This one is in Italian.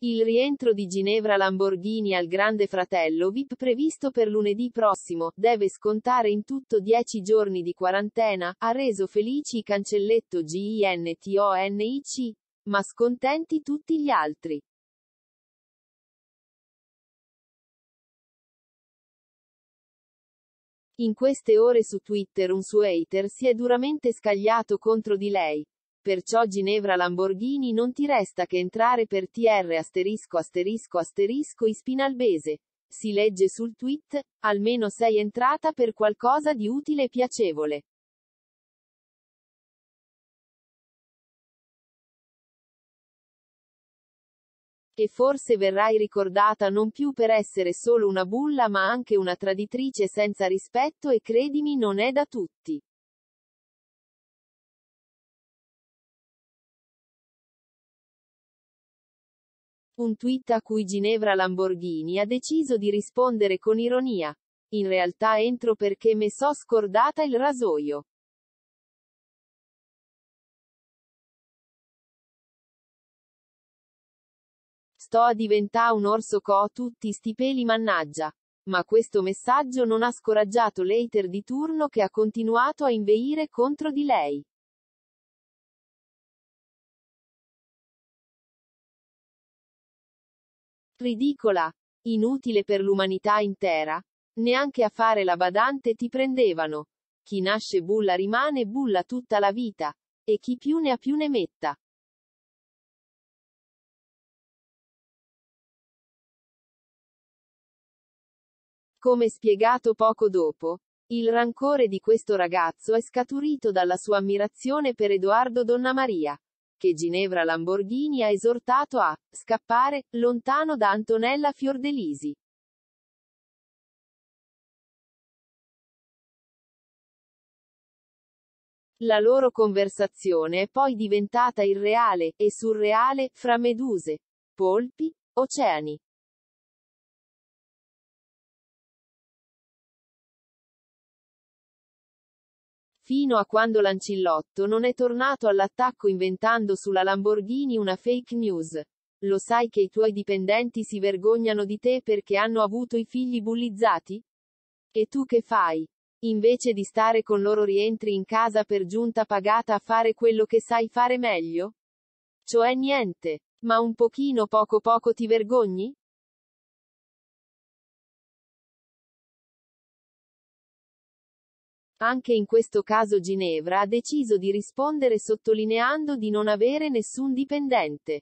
Il rientro di Ginevra Lamborghini al Grande Fratello VIP previsto per lunedì prossimo, deve scontare in tutto 10 giorni di quarantena, ha reso felici i cancelletto GINTONIC, ma scontenti tutti gli altri. In queste ore su Twitter un suo hater si è duramente scagliato contro di lei, Perciò Ginevra Lamborghini non ti resta che entrare per TR asterisco asterisco asterisco Spinalbese. Si legge sul tweet, almeno sei entrata per qualcosa di utile e piacevole. e forse verrai ricordata non più per essere solo una bulla ma anche una traditrice senza rispetto e credimi non è da tutti. Un tweet a cui Ginevra Lamborghini ha deciso di rispondere con ironia. In realtà entro perché me so scordata il rasoio. Sto a diventà un orso co tutti sti peli mannaggia. Ma questo messaggio non ha scoraggiato l'ater di turno che ha continuato a inveire contro di lei. Ridicola. Inutile per l'umanità intera. Neanche a fare la badante ti prendevano. Chi nasce bulla rimane bulla tutta la vita. E chi più ne ha più ne metta. Come spiegato poco dopo, il rancore di questo ragazzo è scaturito dalla sua ammirazione per Edoardo Donna Maria che Ginevra Lamborghini ha esortato a scappare lontano da Antonella Fiordelisi. La loro conversazione è poi diventata irreale e surreale fra meduse, polpi, oceani. fino a quando Lancillotto non è tornato all'attacco inventando sulla Lamborghini una fake news. Lo sai che i tuoi dipendenti si vergognano di te perché hanno avuto i figli bullizzati? E tu che fai? Invece di stare con loro rientri in casa per giunta pagata a fare quello che sai fare meglio? Cioè niente. Ma un pochino poco poco ti vergogni? Anche in questo caso Ginevra ha deciso di rispondere sottolineando di non avere nessun dipendente.